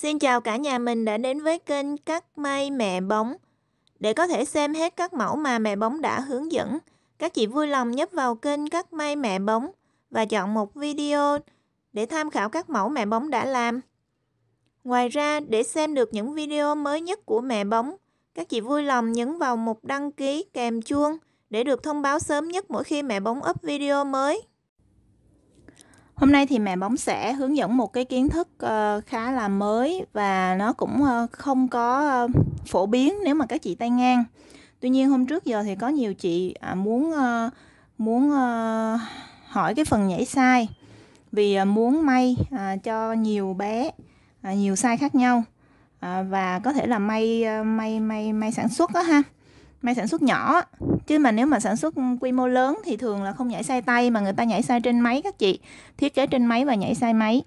Xin chào cả nhà mình đã đến với kênh Cắt May Mẹ Bóng. Để có thể xem hết các mẫu mà mẹ bóng đã hướng dẫn, các chị vui lòng nhấp vào kênh Cắt May Mẹ Bóng và chọn một video để tham khảo các mẫu mẹ bóng đã làm. Ngoài ra, để xem được những video mới nhất của mẹ bóng, các chị vui lòng nhấn vào mục đăng ký kèm chuông để được thông báo sớm nhất mỗi khi mẹ bóng up video mới. Hôm nay thì mẹ bóng sẽ hướng dẫn một cái kiến thức ờ, khá là mới và nó cũng ờ, không có ờ, phổ biến nếu mà các chị tay ngang. Tuy nhiên hôm trước giờ thì có nhiều chị à, muốn muốn hỏi cái phần nhảy sai vì muốn may à, cho nhiều bé à, nhiều sai khác nhau và có thể là may may may may sản xuất đó ha may sản xuất nhỏ chứ mà nếu mà sản xuất quy mô lớn thì thường là không nhảy sai tay mà người ta nhảy sai trên máy các chị thiết kế trên máy và nhảy sai máy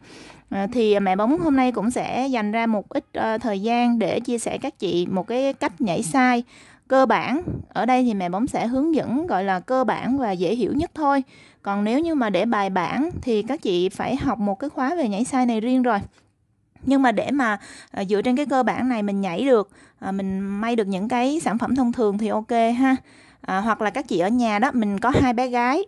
à, thì mẹ bóng hôm nay cũng sẽ dành ra một ít ờ, thời gian để chia sẻ các chị một cái cách nhảy sai cơ bản ở đây thì mẹ bóng sẽ hướng dẫn gọi là cơ bản và dễ hiểu nhất thôi còn nếu như mà để bài bản thì các chị phải học một cái khóa về nhảy sai này riêng rồi nhưng mà để mà à, dựa trên cái cơ bản này mình nhảy được à, mình may được những cái sản phẩm thông thường thì ok ha à, hoặc là các chị ở nhà đó mình có hai bé gái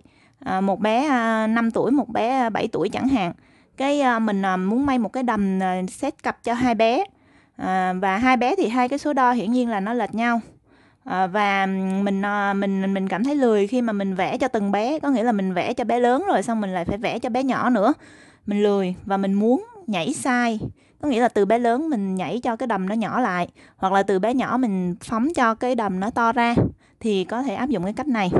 à, một bé à, 5 tuổi một bé 7 tuổi chẳng hạn cái mình muốn may một cái đầm set cặp cho hai bé à, và hai bé thì hai cái số đo hiển nhiên là nó lệch nhau à, và mình mình mình cảm thấy lười khi mà mình vẽ cho từng bé có nghĩa là mình vẽ cho bé lớn rồi xong mình lại phải vẽ cho bé nhỏ nữa mình lười và mình muốn nhảy sai có nghĩa là từ bé lớn mình nhảy cho cái đầm nó nhỏ lại hoặc là từ bé nhỏ mình phóng cho cái đầm nó to ra thì có thể áp dụng cái cách này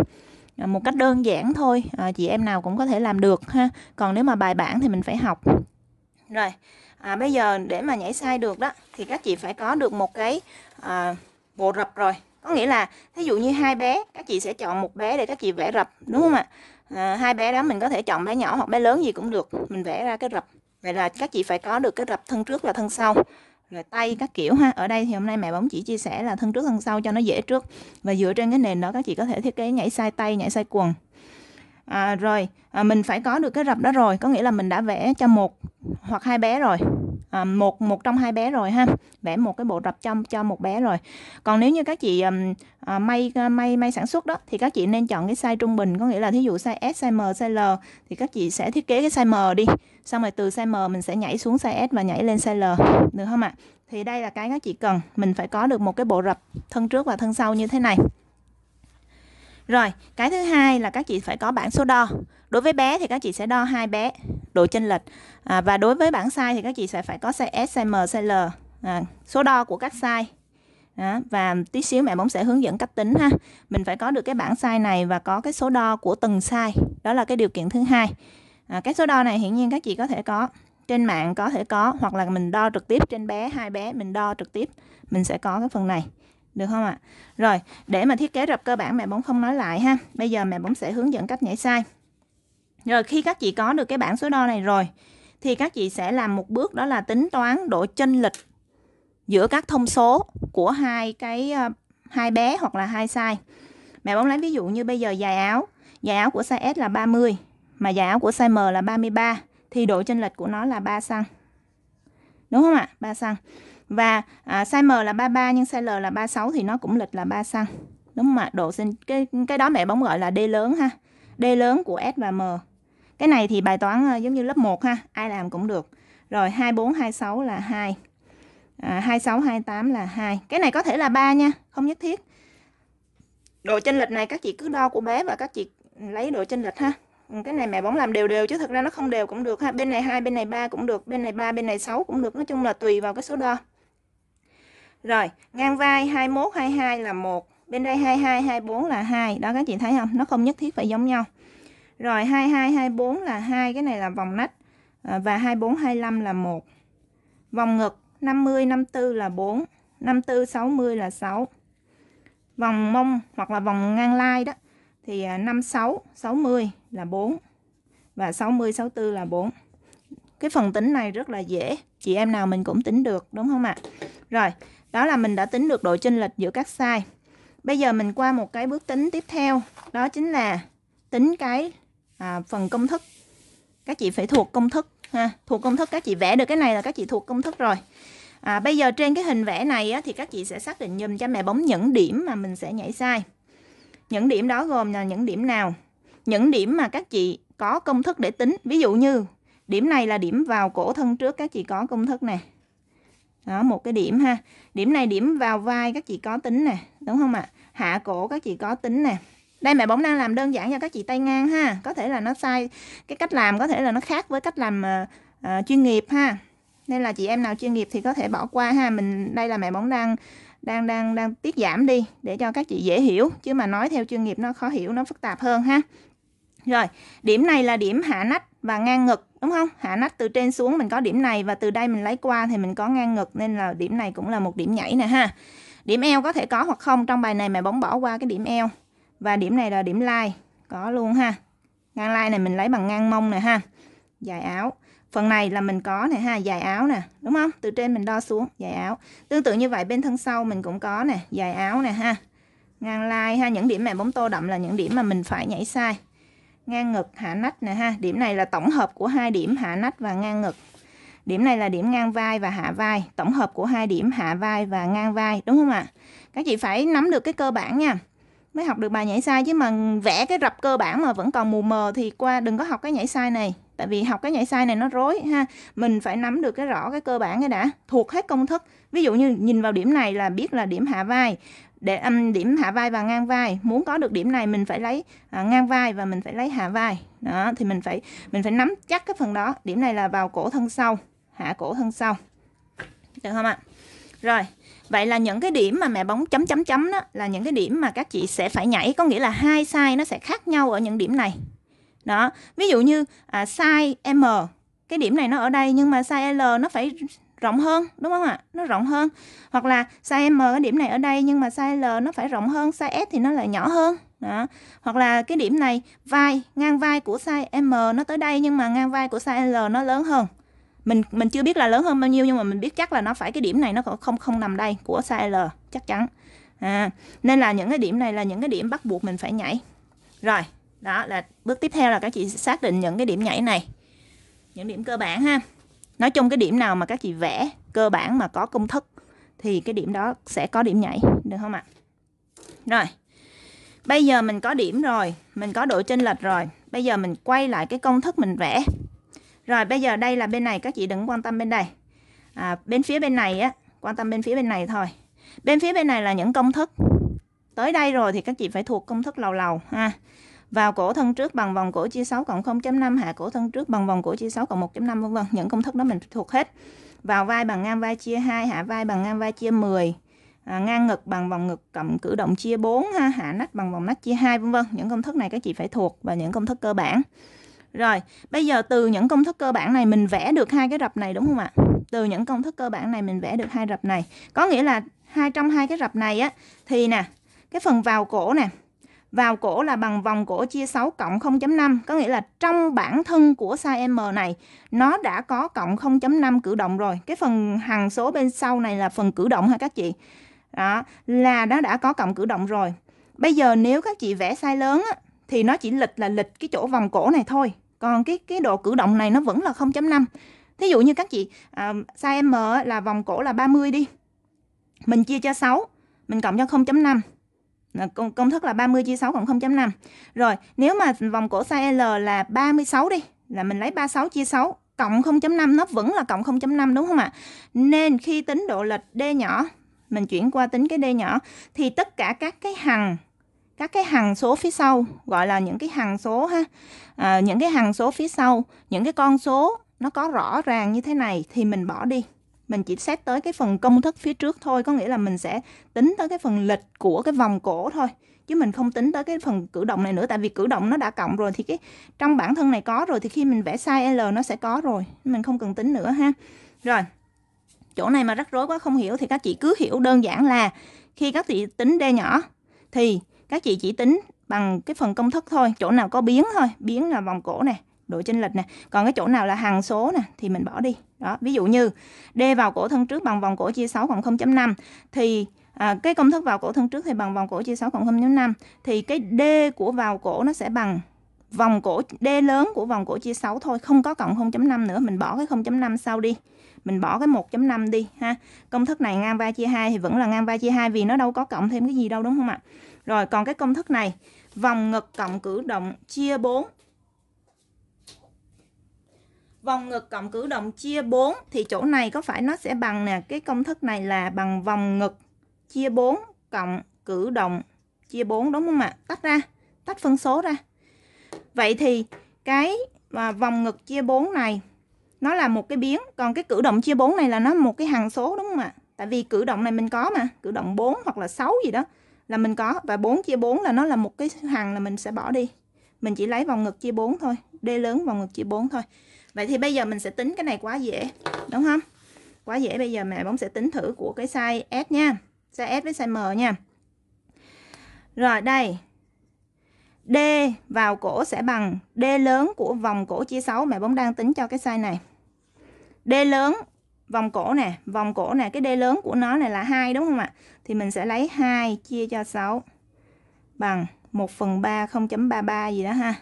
à, một cách đơn giản thôi à, chị em nào cũng có thể làm được ha còn nếu mà bài bản thì mình phải học rồi à, bây giờ để mà nhảy sai được đó thì các chị phải có được một cái à, bộ rập rồi có nghĩa là thí dụ như hai bé các chị sẽ chọn một bé để các chị vẽ rập đúng không ạ à, hai bé đó mình có thể chọn bé nhỏ hoặc bé lớn gì cũng được mình vẽ ra cái rập vậy là các chị phải có được cái rập thân trước và thân sau rồi tay các kiểu ha ở đây thì hôm nay mẹ bóng chỉ chia sẻ là thân trước thân sau cho nó dễ trước và dựa trên cái nền đó các chị có thể thiết kế nhảy sai tay nhảy sai quần à, rồi à, mình phải có được cái rập đó rồi có nghĩa là mình đã vẽ cho một hoặc hai bé rồi à, một một trong hai bé rồi ha vẽ một cái bộ rập cho cho một bé rồi còn nếu như các chị à, may may may sản xuất đó thì các chị nên chọn cái size trung bình có nghĩa là thí dụ size S size M size L thì các chị sẽ thiết kế cái size M đi xong rồi từ size M mình sẽ nhảy xuống size S và nhảy lên size L được không ạ thì đây là cái các chị cần mình phải có được một cái bộ rập thân trước và thân sau như thế này rồi, cái thứ hai là các chị phải có bảng số đo. Đối với bé thì các chị sẽ đo hai bé độ chênh lệch à, và đối với bảng size thì các chị sẽ phải có size S, size M, size L à, số đo của các size đó, và tí xíu mẹ bóng sẽ hướng dẫn cách tính ha mình phải có được cái bảng size này và có cái số đo của từng size đó là cái điều kiện thứ hai à, cái số đo này hiển nhiên các chị có thể có trên mạng có thể có hoặc là mình đo trực tiếp trên bé hai bé mình đo trực tiếp mình sẽ có cái phần này được không ạ rồi để mà thiết kế rập cơ bản mẹ bóng không nói lại ha bây giờ mẹ bóng sẽ hướng dẫn cách nhảy size rồi khi các chị có được cái bảng số đo này rồi thì các chị sẽ làm một bước đó là tính toán độ chênh lệch giữa các thông số của hai cái ờ, hai bé hoặc là hai size. Mẹ bóng lấy ví dụ như bây giờ dài áo, dài áo của size S là 30 mà dài áo của size M là 33 thì độ chênh lệch của nó là 3 xăng. Đúng không ạ? 3 xăng. Và à, size M là 33 nhưng size L là 36 thì nó cũng lệch là 3 xăng. Đúng không ạ? Độ sinh cái cái đó mẹ bóng gọi là D lớn ha. D lớn của S và M cái này thì bài toán ờ, giống như lớp 1 ha, ai làm cũng được. Rồi 24 26 là 2. À, 26 28 là 2. Cái này có thể là 3 nha, không nhất thiết. Độ chênh lệch này các chị cứ đo của bé và các chị lấy độ chênh lệch ha. Ừ, cái này mẹ bóng làm đều đều chứ thật ra nó không đều cũng được ha. Bên này 2, bên này 3 cũng được, bên này 3, bên này 6 cũng được, nói chung là tùy vào cái số đo. Rồi, ngang vai 21 22 là 1, bên đây 22 24 là 2. Đó các chị thấy không? Nó không nhất thiết phải giống nhau. Rồi 2224 là hai cái này là vòng nách à, và 2425 là một Vòng ngực 50 54 là 4, 54 60 là 6. Vòng mông hoặc là vòng ngang lai đó thì 56 à, 60 là 4 và 60 64 là 4. Cái phần tính này rất là dễ, chị em nào mình cũng tính được đúng không ạ? Rồi, đó là mình đã tính được độ chênh lệch giữa các size. Bây giờ mình qua một cái bước tính tiếp theo, đó chính là tính cái à, phần công thức các chị phải thuộc công thức ha thuộc công thức các chị vẽ được cái này là các chị thuộc công thức rồi à, bây giờ trên cái hình vẽ này á, thì các chị sẽ xác định dùm cho mẹ bóng những điểm mà mình sẽ nhảy sai những điểm đó gồm là những điểm nào những điểm mà các chị có công thức để tính ví dụ như điểm này là điểm vào cổ thân trước các chị có công thức nè đó một cái điểm ha điểm này điểm vào vai các chị có tính nè đúng không ạ à? hạ cổ các chị có tính nè đây mẹ bóng đang làm đơn giản cho các chị tay ngang ha có thể là nó sai cái cách làm có thể là nó khác với cách làm uh, chuyên nghiệp ha nên là chị em nào chuyên nghiệp thì có thể bỏ qua ha mình đây là mẹ bóng đang đang đang đang tiết giảm đi để cho các chị dễ hiểu chứ mà nói theo chuyên nghiệp nó khó hiểu nó phức tạp hơn ha rồi điểm này là điểm hạ nách và ngang ngực đúng không hạ nách từ trên xuống mình có điểm này và từ đây mình lấy qua thì mình có ngang ngực nên là điểm này cũng là một điểm nhảy nè ha điểm eo có thể có hoặc không trong bài này mẹ bóng bỏ qua cái điểm eo và điểm này là điểm lai có luôn ha ngang lai này mình lấy bằng ngang mông nè ha dài áo phần này là mình có nè ha dài áo nè đúng không từ trên mình đo xuống dài áo tương tự như vậy bên thân sau mình cũng có nè dài áo nè ha ngang lai ha những điểm mà bóng tô đậm là những điểm mà mình phải nhảy sai ngang ngực hạ nách nè ha điểm này là tổng hợp của hai điểm hạ nách và ngang ngực điểm này là điểm ngang vai và hạ vai tổng hợp của hai điểm hạ vai và ngang vai đúng không ạ các chị phải nắm được cái cơ bản nha mới học được bài nhảy sai chứ mà vẽ cái rập cơ bản mà vẫn còn mù mờ thì qua đừng có học cái nhảy sai này tại vì học cái nhảy sai này nó rối ha mình phải nắm được cái rõ cái cơ bản cái đã thuộc hết công thức ví dụ như nhìn vào điểm này là biết là điểm hạ vai để um, điểm hạ vai và ngang vai muốn có được điểm này mình phải lấy uh, ngang vai và mình phải lấy hạ vai đó thì mình phải mình phải nắm chắc cái phần đó điểm này là vào cổ thân sau hạ cổ thân sau được không ạ rồi Vậy là những cái điểm mà mẹ bóng chấm chấm chấm đó là những cái điểm mà các chị sẽ phải nhảy, có nghĩa là hai size nó sẽ khác nhau ở những điểm này. Đó, ví dụ như à, size M, cái điểm này nó ở đây nhưng mà size L nó phải rộng hơn, đúng không ạ? Nó rộng hơn. Hoặc là size M cái điểm này ở đây nhưng mà size L nó phải rộng hơn, size S thì nó lại nhỏ hơn. Đó. Hoặc là cái điểm này vai, ngang vai của size M nó tới đây nhưng mà ngang vai của size L nó lớn hơn mình mình chưa biết là lớn hơn bao nhiêu nhưng mà mình biết chắc là nó phải cái điểm này nó không không nằm đây của size L chắc chắn à, nên là những cái điểm này là những cái điểm bắt buộc mình phải nhảy rồi đó là bước tiếp theo là các chị xác định những cái điểm nhảy này những điểm cơ bản ha nói chung cái điểm nào mà các chị vẽ cơ bản mà có công thức thì cái điểm đó sẽ có điểm nhảy được không ạ rồi bây giờ mình có điểm rồi mình có độ chênh lệch rồi bây giờ mình quay lại cái công thức mình vẽ rồi bây giờ đây là bên này các chị đừng quan tâm bên đây. À, bên phía bên này á, quan tâm bên phía bên này thôi. Bên phía bên này là những công thức. Tới đây rồi thì các chị phải thuộc công thức lầu lầu ha. Vào cổ thân trước bằng vòng cổ chia 6 cộng 0.5 hạ cổ thân trước bằng vòng cổ chia 6 cộng 1.5 vân vân. Những công thức đó mình thuộc hết. Vào vai bằng ngang vai chia 2, hạ vai bằng ngang vai chia 10 à, ngang ngực bằng vòng ngực cộng cử động chia 4 ha, hạ nách bằng vòng nách chia 2 vân vân. Những công thức này các chị phải thuộc và những công thức cơ bản. Rồi, bây giờ từ những công thức cơ bản này mình vẽ được hai cái rập này đúng không ạ? Từ những công thức cơ bản này mình vẽ được hai rập này. Có nghĩa là hai trong hai cái rập này á thì nè, cái phần vào cổ nè, vào cổ là bằng vòng cổ chia 6 cộng 0.5, có nghĩa là trong bản thân của size M này nó đã có cộng 0.5 cử động rồi. Cái phần hằng số bên sau này là phần cử động ha các chị. Đó, là nó đã có cộng cử động rồi. Bây giờ nếu các chị vẽ sai lớn á, thì nó chỉ lịch là lịch cái chỗ vòng cổ này thôi còn cái cái độ cử động này nó vẫn là 0.5 thí dụ như các chị à, size M là vòng cổ là 30 đi mình chia cho 6 mình cộng cho 0.5 công, công thức là 30 chia 6 cộng 0.5 rồi nếu mà vòng cổ size L là 36 đi là mình lấy 36 chia 6 cộng 0.5 nó vẫn là cộng 0.5 đúng không ạ nên khi tính độ lệch D nhỏ mình chuyển qua tính cái D nhỏ thì tất cả các cái hằng các cái hằng số phía sau gọi là những cái hằng số ha à, những cái hằng số phía sau những cái con số nó có rõ ràng như thế này thì mình bỏ đi mình chỉ xét tới cái phần công thức phía trước thôi có nghĩa là mình sẽ tính tới cái phần lịch của cái vòng cổ thôi chứ mình không tính tới cái phần cử động này nữa tại vì cử động nó đã cộng rồi thì cái trong bản thân này có rồi thì khi mình vẽ sai L nó sẽ có rồi mình không cần tính nữa ha rồi chỗ này mà rắc rối quá không hiểu thì các chị cứ hiểu đơn giản là khi các chị tính D nhỏ thì các chị chỉ tính bằng cái phần công thức thôi chỗ nào có biến thôi biến là vòng cổ này độ chênh lệch nè còn cái chỗ nào là hằng số nè thì mình bỏ đi đó ví dụ như d vào cổ thân trước bằng vòng cổ chia 6 cộng 0.5 thì à, cái công thức vào cổ thân trước thì bằng vòng cổ chia 6 cộng 0.5 thì cái d của vào cổ nó sẽ bằng vòng cổ d lớn của vòng cổ chia 6 thôi không có cộng 0.5 nữa mình bỏ cái 0.5 sau đi mình bỏ cái 1.5 đi ha công thức này ngang va chia 2 thì vẫn là ngang va chia 2 vì nó đâu có cộng thêm cái gì đâu đúng không ạ rồi còn cái công thức này, vòng ngực cộng cử động chia 4. Vòng ngực cộng cử động chia 4 thì chỗ này có phải nó sẽ bằng nè, cái công thức này là bằng vòng ngực chia 4 cộng cử động chia 4 đúng không ạ? Tách ra, tách phân số ra. Vậy thì cái và vòng ngực chia 4 này nó là một cái biến, còn cái cử động chia 4 này là nó một cái hằng số đúng không ạ? Tại vì cử động này mình có mà, cử động 4 hoặc là 6 gì đó là mình có và 4 chia 4 là nó là một cái hàng là mình sẽ bỏ đi mình chỉ lấy vòng ngực chia 4 thôi D lớn vòng ngực chia 4 thôi vậy thì bây giờ mình sẽ tính cái này quá dễ đúng không quá dễ bây giờ mẹ bóng sẽ tính thử của cái size S nha size S với size M nha rồi đây D vào cổ sẽ bằng D lớn của vòng cổ chia 6 mẹ bóng đang tính cho cái size này D lớn vòng cổ nè vòng cổ nè cái D lớn của nó này là 2 đúng không ạ thì mình sẽ lấy 2 chia cho 6 bằng 1 phần 3 0.33 gì đó ha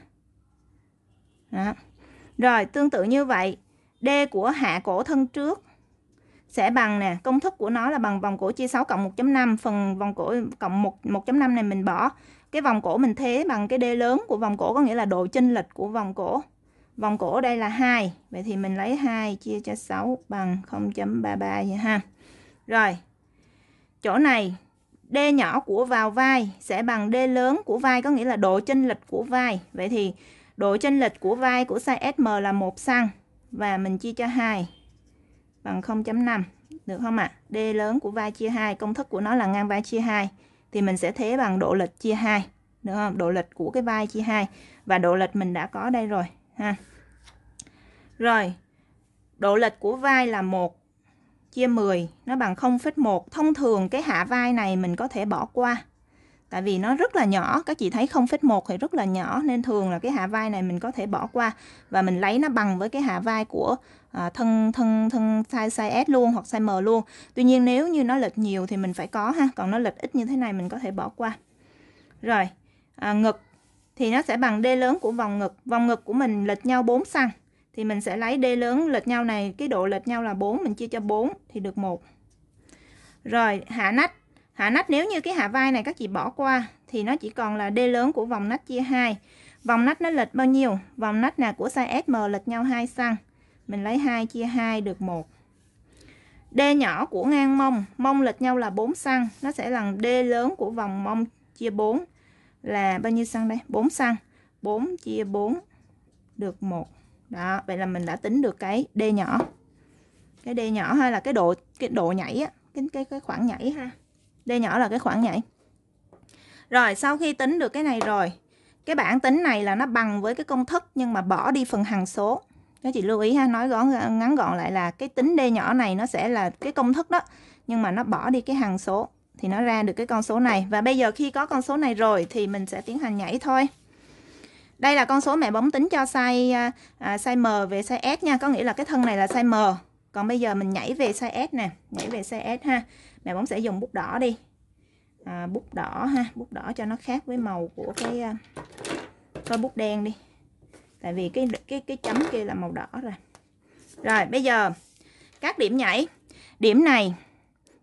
đó. rồi tương tự như vậy D của hạ cổ thân trước sẽ bằng nè công thức của nó là bằng vòng cổ chia 6 cộng 1.5 phần vòng cổ cộng 1 1.5 này mình bỏ cái vòng cổ mình thế bằng cái D lớn của vòng cổ có nghĩa là độ chênh lệch của vòng cổ Vòng cổ đây là 2. Vậy thì mình lấy 2 chia cho 6 bằng 0.33 vậy ha. Rồi. Chỗ này D nhỏ của vào vai sẽ bằng D lớn của vai có nghĩa là độ chênh lệch của vai. Vậy thì độ chênh lệch của vai của size SM là 1 cm và mình chia cho 2 bằng 0.5 được không ạ? À? D lớn của vai chia 2, công thức của nó là ngang vai chia 2 thì mình sẽ thế bằng độ lệch chia 2 được không? Độ lệch của cái vai chia 2 và độ lệch mình đã có đây rồi ha. Rồi, độ lệch của vai là 1 chia 10, nó bằng 0,1. Thông thường cái hạ vai này mình có thể bỏ qua. Tại vì nó rất là nhỏ, các chị thấy 0,1 thì rất là nhỏ nên thường là cái hạ vai này mình có thể bỏ qua và mình lấy nó bằng với cái hạ vai của à, thân thân thân size size S luôn hoặc size M luôn. Tuy nhiên nếu như nó lệch nhiều thì mình phải có ha, còn nó lệch ít như thế này mình có thể bỏ qua. Rồi, à, ngực thì nó sẽ bằng D lớn của vòng ngực. Vòng ngực của mình lệch nhau 4 xăng. Thì mình sẽ lấy D lớn lệch nhau này, cái độ lệch nhau là 4, mình chia cho 4 thì được 1. Rồi, hạ nách. Hạ nách nếu như cái hạ vai này các chị bỏ qua thì nó chỉ còn là D lớn của vòng nách chia 2. Vòng nách nó lệch bao nhiêu? Vòng nách là của size SM lệch nhau 2 xăng. Mình lấy 2 chia 2 được 1. D nhỏ của ngang mông, mông lệch nhau là 4 xăng, nó sẽ là D lớn của vòng mông chia 4 là bao nhiêu xăng đây 4 xăng 4 chia 4 được 1 đó vậy là mình đã tính được cái d nhỏ cái d nhỏ hay là cái độ cái độ nhảy á cái cái cái khoảng nhảy ha d nhỏ là cái khoảng nhảy rồi sau khi tính được cái này rồi cái bảng tính này là nó bằng với cái công thức nhưng mà bỏ đi phần hằng số các chị lưu ý ha nói gọn ngắn gọn lại là cái tính d nhỏ này nó sẽ là cái công thức đó nhưng mà nó bỏ đi cái hằng số thì nó ra được cái con số này. Và bây giờ khi có con số này rồi thì mình sẽ tiến hành nhảy thôi. Đây là con số mẹ bóng tính cho size à, à, size M về size S nha, có nghĩa là cái thân này là size M. Còn bây giờ mình nhảy về size S nè, nhảy về size S ha. Mẹ bóng sẽ dùng bút đỏ đi. À, bút đỏ ha, bút đỏ cho nó khác với màu của cái à, cái bút đen đi. Tại vì cái cái cái chấm kia là màu đỏ rồi. Rồi, bây giờ các điểm nhảy. Điểm này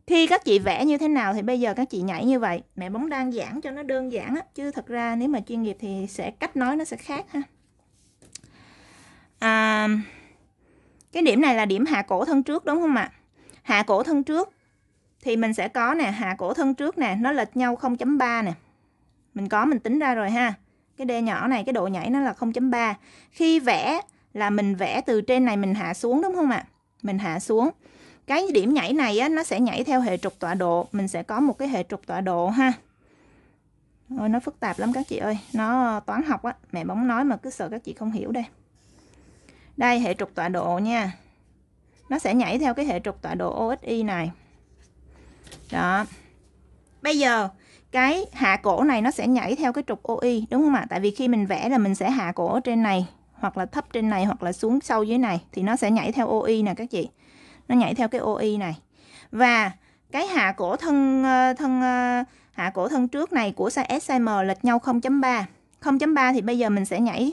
khi các chị vẽ như thế nào thì bây giờ các chị nhảy như vậy mẹ bóng đang giảng cho nó đơn giản á chứ thật ra nếu mà chuyên nghiệp thì sẽ cách nói nó sẽ khác ha à, cái điểm này là điểm hạ cổ thân trước đúng không ạ hạ cổ thân trước thì mình sẽ có nè hạ cổ thân trước nè nó lệch nhau 0.3 nè mình có mình tính ra rồi ha cái d nhỏ này cái độ nhảy nó là 0.3 khi vẽ là mình vẽ từ trên này mình hạ xuống đúng không ạ mình hạ xuống cái điểm nhảy này á, nó sẽ nhảy theo hệ trục tọa độ mình sẽ có một cái hệ trục tọa độ ha Ôi, nó phức tạp lắm các chị ơi nó toán học á mẹ bóng nói mà cứ sợ các chị không hiểu đây đây hệ trục tọa độ nha nó sẽ nhảy theo cái hệ trục tọa độ Oxy này đó bây giờ cái hạ cổ này nó sẽ nhảy theo cái trục OI đúng không ạ tại vì khi mình vẽ là mình sẽ hạ cổ ở trên này hoặc là thấp trên này hoặc là xuống sâu dưới này thì nó sẽ nhảy theo OI nè các chị nó nhảy theo cái ô này và cái hạ cổ thân ờ, thân ờ, hạ cổ thân trước này của size S size M lệch nhau 0.3 0.3 thì bây giờ mình sẽ nhảy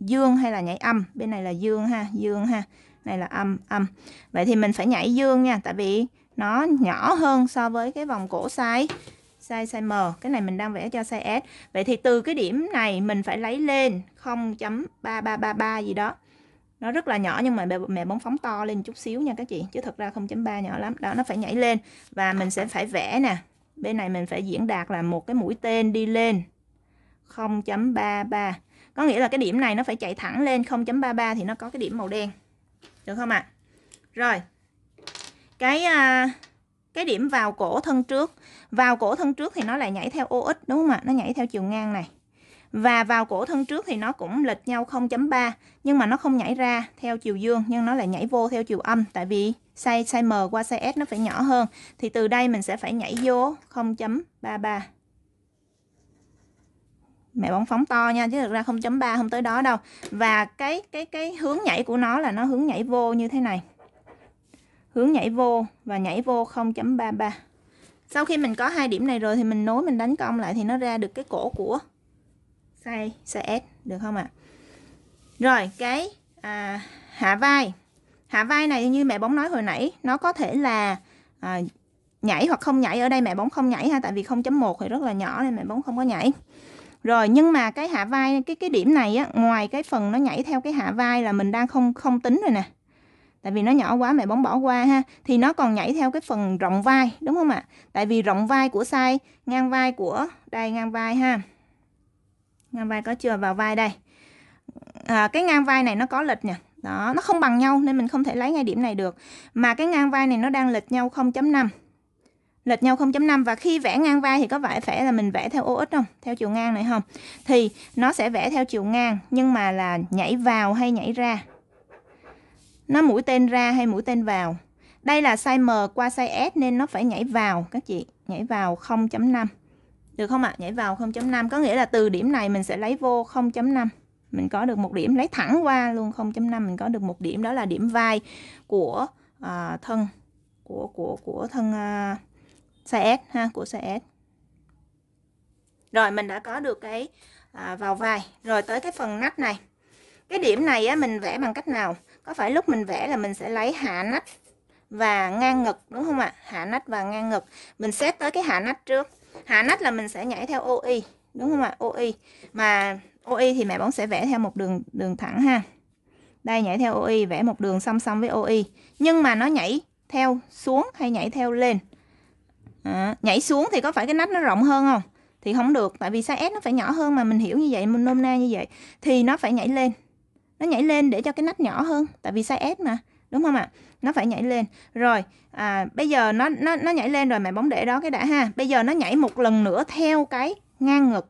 dương hay là nhảy âm bên này là dương ha dương ha này là âm âm vậy thì mình phải nhảy dương nha tại vì nó nhỏ hơn so với cái vòng cổ size size size M cái này mình đang vẽ cho size S vậy thì từ cái điểm này mình phải lấy lên 0.3333 gì đó nó rất là nhỏ nhưng mà mẹ, mẹ bóng phóng to lên chút xíu nha các chị chứ thật ra 0.3 nhỏ lắm đó nó phải nhảy lên và mình sẽ phải vẽ nè bên này mình phải diễn đạt là một cái mũi tên đi lên 0.33 có nghĩa là cái điểm này nó phải chạy thẳng lên 0.33 thì nó có cái điểm màu đen được không ạ à? rồi cái à, cái điểm vào cổ thân trước vào cổ thân trước thì nó lại nhảy theo ô ích đúng không ạ à? nó nhảy theo chiều ngang này và vào cổ thân trước thì nó cũng lệch nhau 0.3 nhưng mà nó không nhảy ra theo chiều dương nhưng nó lại nhảy vô theo chiều âm tại vì size size M qua size S nó phải nhỏ hơn thì từ đây mình sẽ phải nhảy vô 0.33 mẹ bóng phóng to nha chứ thực ra 0.3 không tới đó đâu và cái cái cái hướng nhảy của nó là nó hướng nhảy vô như thế này hướng nhảy vô và nhảy vô 0.33 sau khi mình có hai điểm này rồi thì mình nối mình đánh cong lại thì nó ra được cái cổ của size size S được không ạ à? rồi cái à, hạ vai hạ vai này như mẹ bóng nói hồi nãy nó có thể là à, nhảy hoặc không nhảy ở đây mẹ bóng không nhảy ha tại vì 0.1 thì rất là nhỏ nên mẹ bóng không có nhảy rồi nhưng mà cái hạ vai cái cái điểm này á ngoài cái phần nó nhảy theo cái hạ vai là mình đang không không tính rồi nè tại vì nó nhỏ quá mẹ bóng bỏ qua ha thì nó còn nhảy theo cái phần rộng vai đúng không ạ à? tại vì rộng vai của size ngang vai của đây ngang vai ha ngang vai có chưa vào vai đây à, cái ngang vai này nó có lệch nha đó nó không bằng nhau nên mình không thể lấy ngay điểm này được mà cái ngang vai này nó đang lệch nhau 0.5 lệch nhau 0.5 và khi vẽ ngang vai thì có vẻ phải là mình vẽ theo ô ích không theo chiều ngang này không thì nó sẽ vẽ theo chiều ngang nhưng mà là nhảy vào hay nhảy ra nó mũi tên ra hay mũi tên vào đây là size M qua size S nên nó phải nhảy vào các chị nhảy vào 0.5 được không ạ? À? Nhảy vào 0.5 có nghĩa là từ điểm này mình sẽ lấy vô 0.5 mình có được một điểm lấy thẳng qua luôn 0.5 mình có được một điểm đó là điểm vai của à, thân của của của thân à, xe S ha của xe S rồi mình đã có được cái à, vào vai rồi tới cái phần nách này cái điểm này á, mình vẽ bằng cách nào có phải lúc mình vẽ là mình sẽ lấy hạ nách và ngang ngực đúng không ạ à? hạ nách và ngang ngực mình xét tới cái hạ nách trước hạ nách là mình sẽ nhảy theo OI đúng không ạ OI mà OI thì mẹ bóng sẽ vẽ theo một đường đường thẳng ha đây nhảy theo OI vẽ một đường song song với OI nhưng mà nó nhảy theo xuống hay nhảy theo lên à, nhảy xuống thì có phải cái nách nó rộng hơn không thì không được tại vì size S nó phải nhỏ hơn mà mình hiểu như vậy mình nôm na như vậy thì nó phải nhảy lên nó nhảy lên để cho cái nách nhỏ hơn tại vì size S mà đúng không ạ à? nó phải nhảy lên rồi à, bây giờ nó nó nó nhảy lên rồi mẹ bóng để đó cái đã ha bây giờ nó nhảy một lần nữa theo cái ngang ngực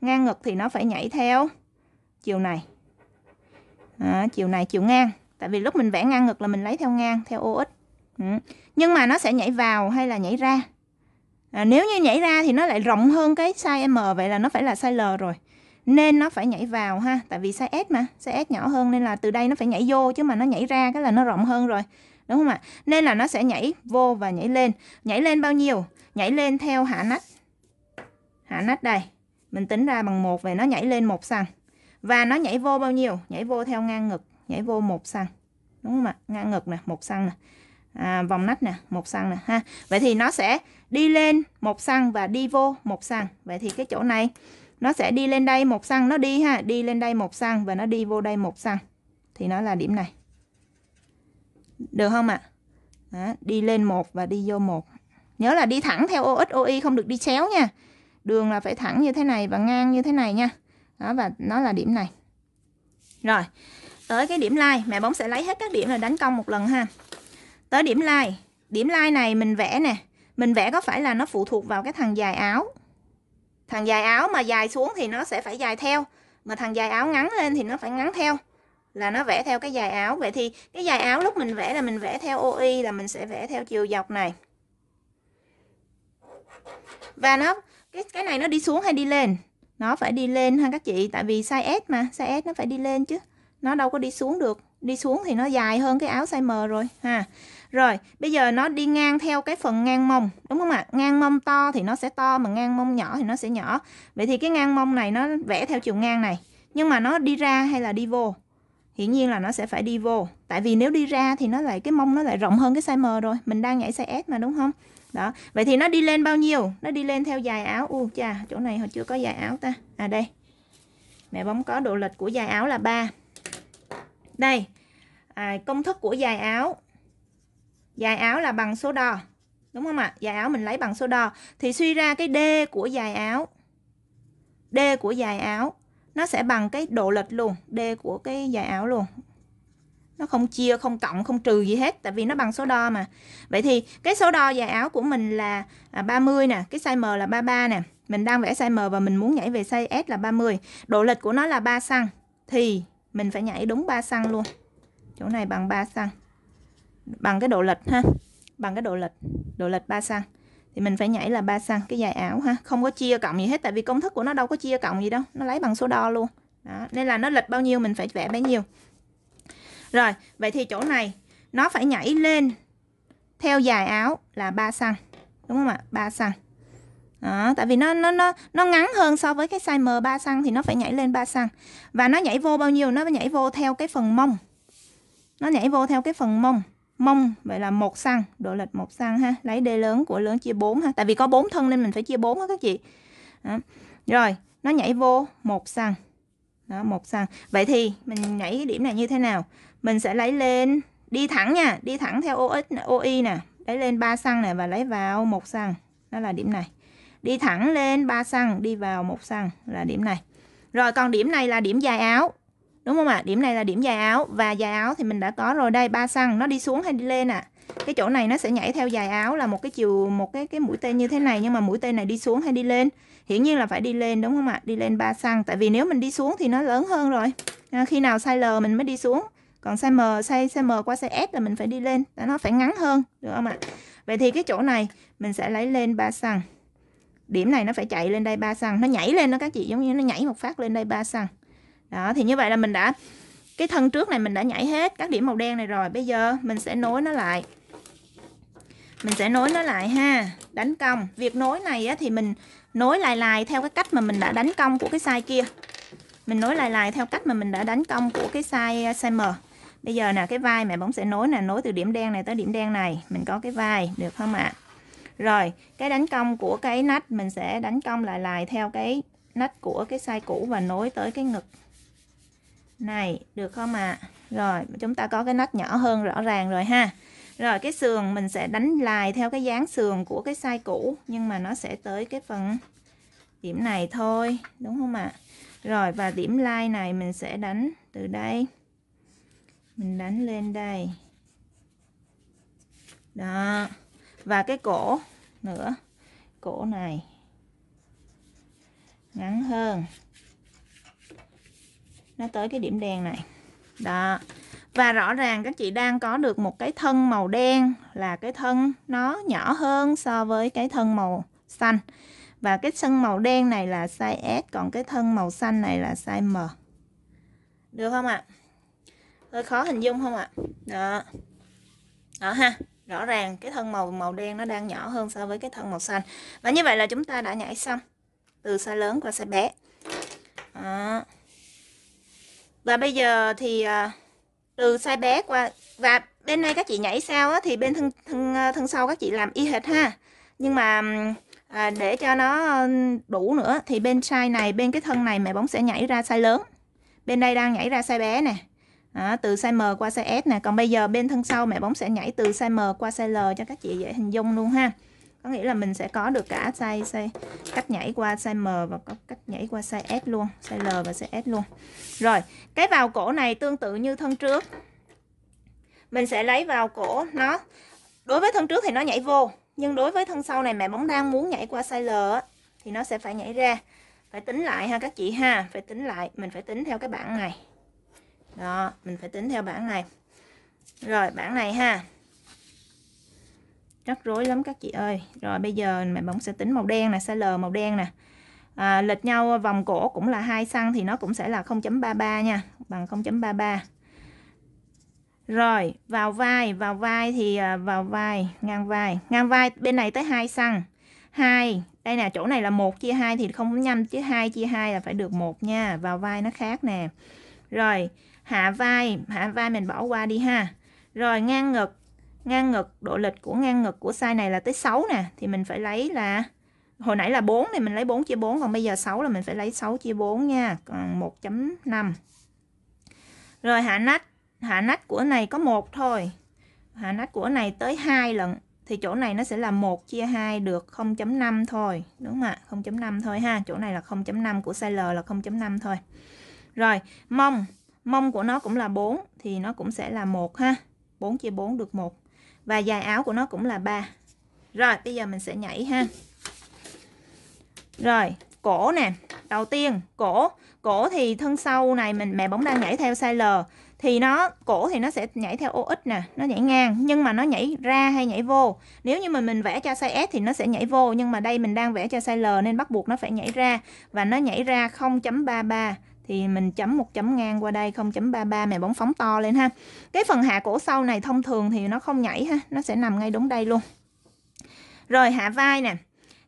ngang ngực thì nó phải nhảy theo chiều này à, chiều này chiều ngang tại vì lúc mình vẽ ngang ngực là mình lấy theo ngang theo ô ít ừ. nhưng mà nó sẽ nhảy vào hay là nhảy ra à, nếu như nhảy ra thì nó lại rộng hơn cái size m vậy là nó phải là size l rồi nên nó phải nhảy vào ha tại vì size S mà size S nhỏ hơn nên là từ đây nó phải nhảy vô chứ mà nó nhảy ra cái là nó rộng hơn rồi đúng không ạ nên là nó sẽ nhảy vô và nhảy lên nhảy lên bao nhiêu nhảy lên theo hạ nách hạ nách đây mình tính ra bằng một về nó nhảy lên một xăng và nó nhảy vô bao nhiêu nhảy vô theo ngang ngực nhảy vô một xăng đúng không ạ ngang ngực nè một xăng nè à, vòng nách nè một xăng nè ha vậy thì nó sẽ đi lên một xăng và đi vô một xăng vậy thì cái chỗ này nó sẽ đi lên đây một xăng nó đi ha đi lên đây một xăng và nó đi vô đây một xăng thì nó là điểm này được không ạ à? đi lên một và đi vô một nhớ là đi thẳng theo OX OY không được đi chéo nha đường là phải thẳng như thế này và ngang như thế này nha đó và nó là điểm này rồi tới cái điểm lai mẹ bóng sẽ lấy hết các điểm rồi đánh cong một lần ha tới điểm lai điểm lai này mình vẽ nè mình vẽ có phải là nó phụ thuộc vào cái thằng dài áo thằng dài áo mà dài xuống thì nó sẽ phải dài theo mà thằng dài áo ngắn lên thì nó phải ngắn theo là nó vẽ theo cái dài áo vậy thì cái dài áo lúc mình vẽ là mình vẽ theo OI là mình sẽ vẽ theo chiều dọc này và nó cái cái này nó đi xuống hay đi lên nó phải đi lên ha các chị tại vì size S mà size S nó phải đi lên chứ nó đâu có đi xuống được đi xuống thì nó dài hơn cái áo size M rồi ha rồi, bây giờ nó đi ngang theo cái phần ngang mông, đúng không ạ? Ngang mông to thì nó sẽ to mà ngang mông nhỏ thì nó sẽ nhỏ. Vậy thì cái ngang mông này nó vẽ theo chiều ngang này, nhưng mà nó đi ra hay là đi vô? Hiển nhiên là nó sẽ phải đi vô, tại vì nếu đi ra thì nó lại cái mông nó lại rộng hơn cái size M rồi, mình đang nhảy size S mà đúng không? Đó, vậy thì nó đi lên bao nhiêu? Nó đi lên theo dài áo. U chà, chỗ này họ chưa có dài áo ta. À đây. Mẹ bóng có độ lệch của dài áo là 3. Đây. À, công thức của dài áo dài áo là bằng số đo đúng không ạ dài áo mình lấy bằng số đo thì suy ra cái d của dài áo d của dài áo nó sẽ bằng cái độ lệch luôn d của cái dài áo luôn nó không chia không cộng không trừ gì hết tại vì nó bằng số đo mà vậy thì cái số đo dài áo của mình là 30 à, nè cái size m là 33 nè mình đang vẽ size m và mình muốn nhảy về size s là 30 độ lệch của nó là 3 xăng thì mình phải nhảy đúng 3 xăng luôn chỗ này bằng 3 xăng bằng cái độ lệch ha bằng cái độ lệch độ lệch 3 xăng thì mình phải nhảy là 3 xăng cái dài ảo ha không có chia cộng gì hết tại vì công thức của nó đâu có chia cộng gì đâu nó lấy bằng số đo luôn đó nên là nó lệch bao nhiêu mình phải vẽ bấy nhiêu rồi vậy thì chỗ này nó phải nhảy lên theo dài áo là 3 xăng đúng không ạ 3 xăng đó, tại vì nó nó nó nó ngắn hơn so với cái size M3 xăng thì nó phải nhảy lên 3 xăng. Và nó nhảy vô bao nhiêu? Nó nhảy vô theo cái phần mông. Nó nhảy vô theo cái phần mông mông vậy là một xăng độ lệch một xăng ha lấy d lớn của lớn chia 4 ha tại vì có 4 thân nên mình phải chia 4 ha các chị đó. rồi nó nhảy vô một xăng đó một xăng vậy thì mình nhảy cái điểm này như thế nào mình sẽ lấy lên đi thẳng nha đi thẳng theo ox oi nè lấy lên 3 xăng này và lấy vào một xăng đó là điểm này đi thẳng lên 3 xăng đi vào một xăng là điểm này rồi còn điểm này là điểm dài áo Đúng không ạ? À? Điểm này là điểm dài áo và dài áo thì mình đã có rồi đây ba xăng nó đi xuống hay đi lên ạ? À? Cái chỗ này nó sẽ nhảy theo dài áo là một cái chiều một cái cái mũi tên như thế này nhưng mà mũi tên này đi xuống hay đi lên? Hiển nhiên là phải đi lên đúng không ạ? À? Đi lên ba xăng tại vì nếu mình đi xuống thì nó lớn hơn rồi. À, khi nào size L mình mới đi xuống. Còn size M, size, size M qua size S là mình phải đi lên, nó phải ngắn hơn, được không ạ? À? Vậy thì cái chỗ này mình sẽ lấy lên 3 xăng. Điểm này nó phải chạy lên đây 3 xăng, nó nhảy lên đó các chị, giống như nó nhảy một phát lên đây 3 xăng đó thì như vậy là mình đã cái thân trước này mình đã nhảy hết các điểm màu đen này rồi bây giờ mình sẽ nối nó lại mình sẽ nối nó lại ha đánh cong việc nối này á, thì mình nối lại lại theo cái cách mà mình đã đánh cong của cái size kia mình nối lại lại theo cách mà mình đã đánh cong của cái size uh, size M bây giờ nè cái vai mẹ bóng sẽ nối nè nối từ điểm đen này tới điểm đen này mình có cái vai được không ạ à? rồi cái đánh cong của cái nách mình sẽ đánh cong lại lại theo cái nách của cái size cũ và nối tới cái ngực này được không ạ à? rồi chúng ta có cái nách nhỏ hơn rõ ràng rồi ha rồi cái sườn mình sẽ đánh lại theo cái dáng sườn của cái size cũ nhưng mà nó sẽ tới cái phần điểm này thôi đúng không ạ à? rồi và điểm line này mình sẽ đánh từ đây mình đánh lên đây đó và cái cổ nữa cổ này ngắn hơn nó tới cái điểm đen này đó và rõ ràng các chị đang có được một cái thân màu đen là cái thân nó nhỏ hơn so với cái thân màu xanh và cái thân màu đen này là size S còn cái thân màu xanh này là size M được không ạ hơi khó hình dung không ạ đó đó ha rõ ràng cái thân màu màu đen nó đang nhỏ hơn so với cái thân màu xanh và như vậy là chúng ta đã nhảy xong từ size lớn qua size bé đó và bây giờ thì à, từ size bé qua và bên này các chị nhảy sao á, thì bên thân, thân à, thân sau các chị làm y hệt ha nhưng mà à, để cho nó đủ nữa thì bên size này bên cái thân này mẹ bóng sẽ nhảy ra size lớn bên đây đang nhảy ra size bé nè à, từ size M qua size S nè còn bây giờ bên thân sau mẹ bóng sẽ nhảy từ size M qua size L cho các chị dễ hình dung luôn ha có nghĩa là mình sẽ có được cả size, size cách nhảy qua size M và có cách nhảy qua size S luôn size L và size S luôn rồi cái vào cổ này tương tự như thân trước mình sẽ lấy vào cổ nó đối với thân trước thì nó nhảy vô nhưng đối với thân sau này mẹ bóng đang muốn nhảy qua size L thì nó sẽ phải nhảy ra phải tính lại ha các chị ha phải tính lại mình phải tính theo cái bảng này đó mình phải tính theo bảng này rồi bảng này ha rất rối lắm các chị ơi rồi bây giờ mẹ bóng sẽ tính màu đen nè sẽ lờ màu đen nè à, lệch nhau vòng cổ cũng là hai xăng thì nó cũng sẽ là 0.33 nha bằng 0.33 rồi vào vai vào vai thì à, vào vai ngang vai ngang vai bên này tới hai xăng hai đây nè chỗ này là 1 chia 2 thì không nhanh chứ 2 chia 2 là phải được một nha vào vai nó khác nè rồi hạ vai hạ vai mình bỏ qua đi ha rồi ngang ngực ngang ngực độ lịch của ngang ngực của size này là tới 6 nè thì mình phải lấy là hồi nãy là 4 thì mình lấy 4 chia 4 còn bây giờ 6 là mình phải lấy 6 chia 4 nha còn 1.5 rồi hạ nách hạ nách của này có một thôi hạ nách của này tới hai lần thì chỗ này nó sẽ là 1 chia 2 được 0.5 thôi đúng không ạ 0.5 thôi ha chỗ này là 0.5 của size L là 0.5 thôi rồi mông mông của nó cũng là 4 thì nó cũng sẽ là 1 ha 4 chia 4 được 1 và dài áo của nó cũng là 3 rồi bây giờ mình sẽ nhảy ha rồi cổ nè đầu tiên cổ cổ thì thân sau này mình mẹ bóng đang nhảy theo size L thì nó cổ thì nó sẽ nhảy theo ô ít nè nó nhảy ngang nhưng mà nó nhảy ra hay nhảy vô nếu như mà mình vẽ cho size S thì nó sẽ nhảy vô nhưng mà đây mình đang vẽ cho size L nên bắt buộc nó phải nhảy ra và nó nhảy ra 0.33 thì mình chấm một chấm ngang qua đây 0.33 mẹ bóng phóng to lên ha cái phần hạ cổ sau này thông thường thì nó không nhảy ha nó sẽ nằm ngay đúng đây luôn rồi hạ vai nè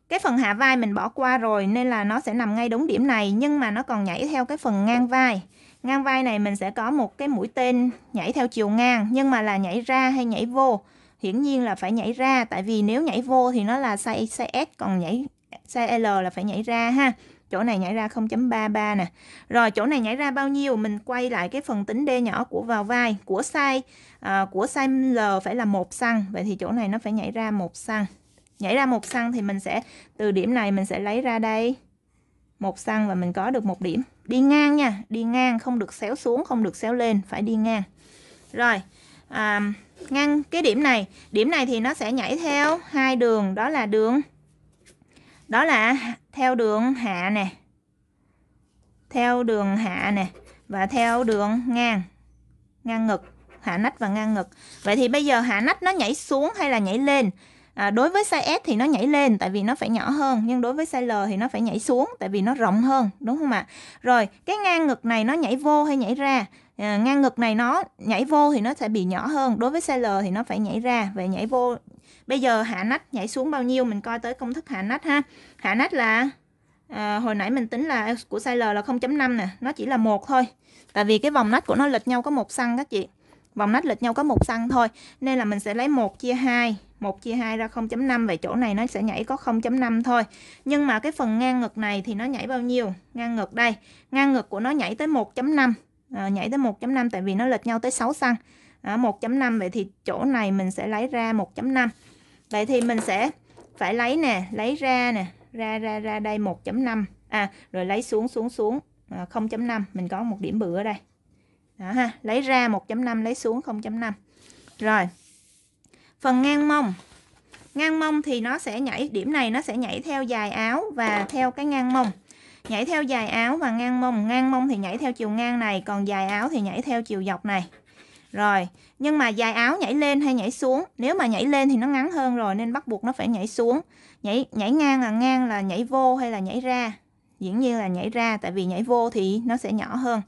cái phần hạ vai mình bỏ qua rồi nên là nó sẽ nằm ngay đúng điểm này nhưng mà nó còn nhảy theo cái phần ngang vai ngang vai này mình sẽ có một cái mũi tên nhảy theo chiều ngang nhưng mà là nhảy ra hay nhảy vô hiển nhiên là phải nhảy ra tại vì nếu nhảy vô thì nó là size size S còn nhảy size L là phải nhảy ra ha chỗ này nhảy ra 0.33 nè rồi chỗ này nhảy ra bao nhiêu mình quay lại cái phần tính D nhỏ của vào vai của size à, của size L phải là một xăng vậy thì chỗ này nó phải nhảy ra một xăng nhảy ra một xăng thì mình sẽ từ điểm này mình sẽ lấy ra đây một xăng và mình có được một điểm đi ngang nha đi ngang không được xéo xuống không được xéo lên phải đi ngang rồi à, ngang cái điểm này điểm này thì nó sẽ nhảy theo hai đường đó là đường đó là theo đường hạ nè theo đường hạ nè và theo đường ngang ngang ngực hạ nách và ngang ngực vậy thì bây giờ hạ nách nó nhảy xuống hay là nhảy lên à, đối với size S thì nó nhảy lên tại vì nó phải nhỏ hơn nhưng đối với size L thì nó phải nhảy xuống tại vì nó rộng hơn đúng không ạ rồi cái ngang ngực này nó nhảy vô hay nhảy ra à, ngang ngực này nó nhảy vô thì nó sẽ bị nhỏ hơn đối với size L thì nó phải nhảy ra về nhảy vô Bây giờ hạ nách nhảy xuống bao nhiêu mình coi tới công thức hạ nách ha. Hạ nách là à, hồi nãy mình tính là của size L là 0.5 nè, nó chỉ là một thôi. Tại vì cái vòng nách của nó lệch nhau có một xăng các chị. Vòng nách lệch nhau có một xăng thôi. Nên là mình sẽ lấy 1 chia 2, 1 chia 2 ra 0.5 vậy chỗ này nó sẽ nhảy có 0.5 thôi. Nhưng mà cái phần ngang ngực này thì nó nhảy bao nhiêu? Ngang ngực đây, ngang ngực của nó nhảy tới 1.5. À, nhảy tới 1.5 tại vì nó lệch nhau tới 6 xăng. À, 1.5 vậy thì chỗ này mình sẽ lấy ra 1.5 Vậy thì mình sẽ phải lấy nè, lấy ra nè, ra ra ra đây 1.5. À rồi lấy xuống xuống xuống à, 0.5, mình có một điểm bự ở đây. Đó ha, lấy ra 1.5 lấy xuống 0.5. Rồi. Phần ngang mông. Ngang mông thì nó sẽ nhảy điểm này nó sẽ nhảy theo dài áo và theo cái ngang mông. Nhảy theo dài áo và ngang mông, ngang mông thì nhảy theo chiều ngang này, còn dài áo thì nhảy theo chiều dọc này. Rồi, nhưng mà dài áo nhảy lên hay nhảy xuống? Nếu mà nhảy lên thì nó ngắn hơn rồi nên bắt buộc nó phải nhảy xuống. Nhảy nhảy ngang là ngang là nhảy vô hay là nhảy ra? diễn nhiên là nhảy ra tại vì nhảy vô thì nó sẽ nhỏ hơn.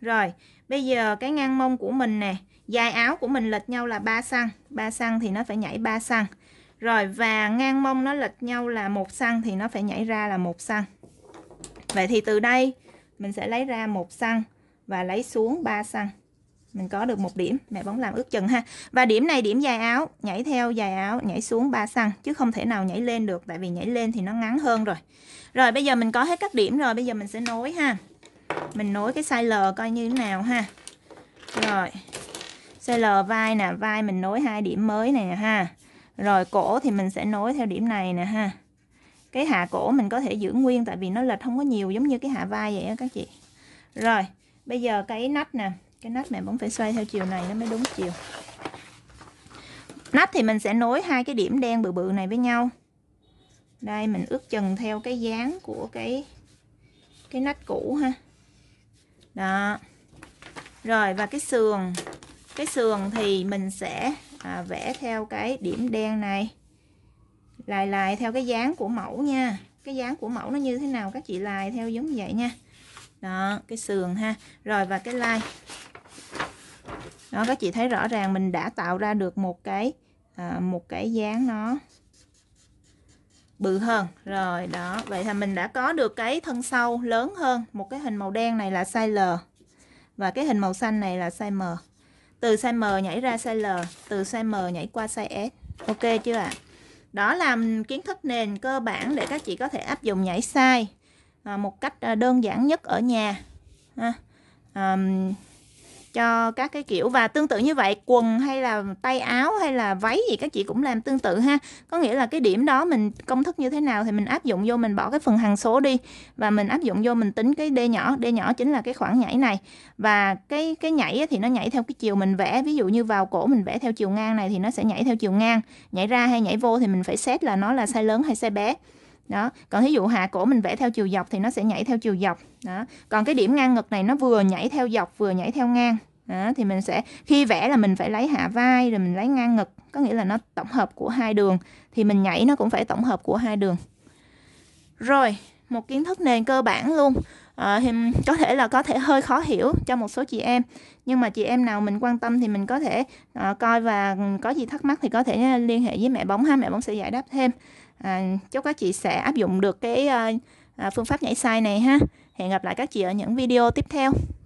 Rồi, bây giờ cái ngang mông của mình nè, dài áo của mình lệch nhau là 3 xăng, 3 xăng thì nó phải nhảy 3 xăng. Rồi và ngang mông nó lệch nhau là 1 xăng thì nó phải nhảy ra là 1 xăng. Vậy thì từ đây mình sẽ lấy ra 1 xăng và lấy xuống 3 xăng mình có được một điểm mẹ bóng làm ước chừng ha và điểm này điểm dài áo nhảy theo dài áo nhảy xuống 3 xăng chứ không thể nào nhảy lên được tại vì nhảy lên thì nó ngắn hơn rồi rồi bây giờ mình có hết các điểm rồi bây giờ mình sẽ nối ha mình nối cái size L coi như thế nào ha rồi size L vai nè vai mình nối hai điểm mới này ha rồi cổ thì mình sẽ nối theo điểm này nè ha cái hạ cổ mình có thể giữ nguyên tại vì nó lệch không có nhiều giống như cái hạ vai vậy á các chị rồi bây giờ cái nách nè cái nách này vẫn phải xoay theo chiều này nó mới đúng chiều nách thì mình sẽ nối hai cái điểm đen bự bự này với nhau đây mình ướt chừng theo cái dáng của cái cái nách cũ ha đó rồi và cái sườn cái sườn thì mình sẽ à, vẽ theo cái điểm đen này lại lại theo cái dáng của mẫu nha cái dáng của mẫu nó như thế nào các chị lại theo giống vậy nha đó cái sườn ha rồi và cái lai đó các chị thấy rõ ràng mình đã tạo ra được một cái à, một cái dáng nó bự hơn rồi đó vậy là mình đã có được cái thân sâu lớn hơn một cái hình màu đen này là size L và cái hình màu xanh này là size M từ size M nhảy ra size L từ size M nhảy qua size S ok chưa ạ à? đó là kiến thức nền cơ bản để các chị có thể áp dụng nhảy size à, một cách à, đơn giản nhất ở nhà ha à, um, cho các cái kiểu và tương tự như vậy quần hay là tay áo hay là váy gì các chị cũng làm tương tự ha có nghĩa là cái điểm đó mình công thức như thế nào thì mình áp dụng vô mình bỏ cái phần hằng số đi và mình áp dụng vô mình tính cái d nhỏ d nhỏ chính là cái khoảng nhảy này và cái cái nhảy thì nó nhảy theo cái chiều mình vẽ ví dụ như vào cổ mình vẽ theo chiều ngang này thì nó sẽ nhảy theo chiều ngang nhảy ra hay nhảy vô thì mình phải xét là nó là size lớn hay size bé đó còn thí dụ hạ cổ mình vẽ theo chiều dọc thì nó sẽ nhảy theo chiều dọc đó còn cái điểm ngang ngực này nó vừa nhảy theo dọc vừa nhảy theo ngang đó, thì mình sẽ khi vẽ là mình phải lấy hạ vai rồi mình lấy ngang ngực có nghĩa là nó tổng hợp của hai đường thì mình nhảy nó cũng phải tổng hợp của hai đường rồi một kiến thức nền cơ bản luôn à, thì có thể là có thể hơi khó hiểu cho một số chị em nhưng mà chị em nào mình quan tâm thì mình có thể à, coi và có gì thắc mắc thì có thể ờ, liên hệ với mẹ bóng ha mẹ bóng sẽ giải đáp thêm à, chúc các chị sẽ áp dụng được cái ờ, à, phương pháp nhảy size này ha hẹn gặp lại các chị ở những video tiếp theo